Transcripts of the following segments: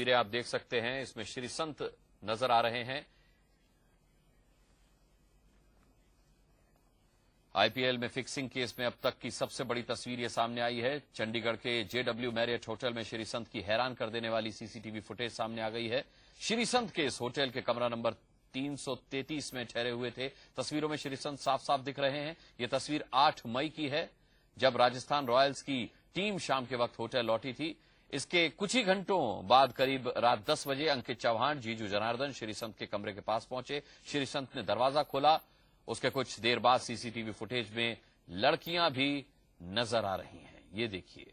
तस्वीरें आप देख सकते हैं इसमें श्री संत नजर आ रहे हैं आईपीएल में फिक्सिंग केस में अब तक की सबसे बड़ी तस्वीर यह सामने आई है चंडीगढ़ के जेडब्ल्यू मैरियट होटल में श्री संत की हैरान कर देने वाली सीसीटीवी फुटेज सामने आ गई है श्री संत के इस होटल के कमरा नंबर 333 में ठहरे हुए थे तस्वीरों में श्री संत साफ साफ दिख रहे हैं यह तस्वीर आठ मई की है जब राजस्थान रॉयल्स की टीम शाम के वक्त होटल लौटी थी इसके कुछ ही घंटों बाद करीब रात 10 बजे अंकित चौहान जीजू जनार्दन श्री संत के कमरे के पास पहुंचे श्री संत ने दरवाजा खोला उसके कुछ देर बाद सीसीटीवी फुटेज में लड़कियां भी नजर आ रही हैं ये देखिए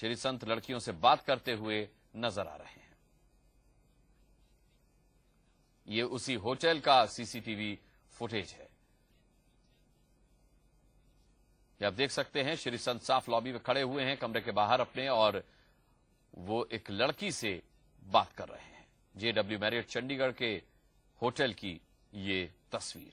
श्री संत लड़कियों से बात करते हुए नजर आ रहे हैं ये उसी होटल का सीसीटीवी फुटेज है ये आप देख सकते हैं श्री संत साफ लॉबी में खड़े हुए हैं कमरे के बाहर अपने और वो एक लड़की से बात कर रहे हैं जेडब्ल्यू मैरियट चंडीगढ़ के होटल की ये तस्वीर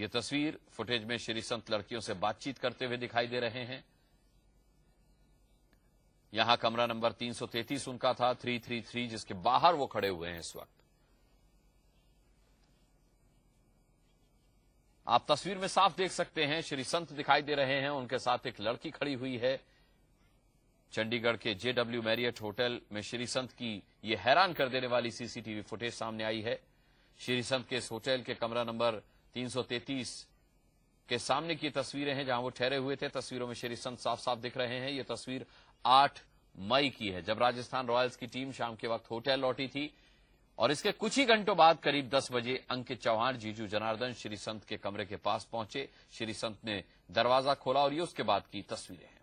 ये तस्वीर फुटेज में श्री संत लड़कियों से बातचीत करते हुए दिखाई दे रहे हैं यहां कमरा नंबर 333 उनका था 333 जिसके बाहर वो खड़े हुए हैं इस वक्त आप तस्वीर में साफ देख सकते हैं श्री संत दिखाई दे रहे हैं उनके साथ एक लड़की खड़ी हुई है चंडीगढ़ के जेडब्ल्यू मैरियट होटल में श्री संत की ये हैरान कर देने वाली सीसीटीवी फुटेज सामने आई है श्री संत के इस होटल के कमरा नंबर 333 के सामने की तस्वीरें हैं जहां वो ठहरे हुए थे तस्वीरों में श्री संत साफ साफ दिख रहे हैं ये तस्वीर आठ मई की है जब राजस्थान रॉयल्स की टीम शाम के वक्त होटल लौटी थी और इसके कुछ ही घंटों बाद करीब 10 बजे अंकित चौहान जीजू जनार्दन श्री संत के कमरे के पास पहुंचे श्री संत ने दरवाजा खोला और ये उसके बाद की तस्वीरें हैं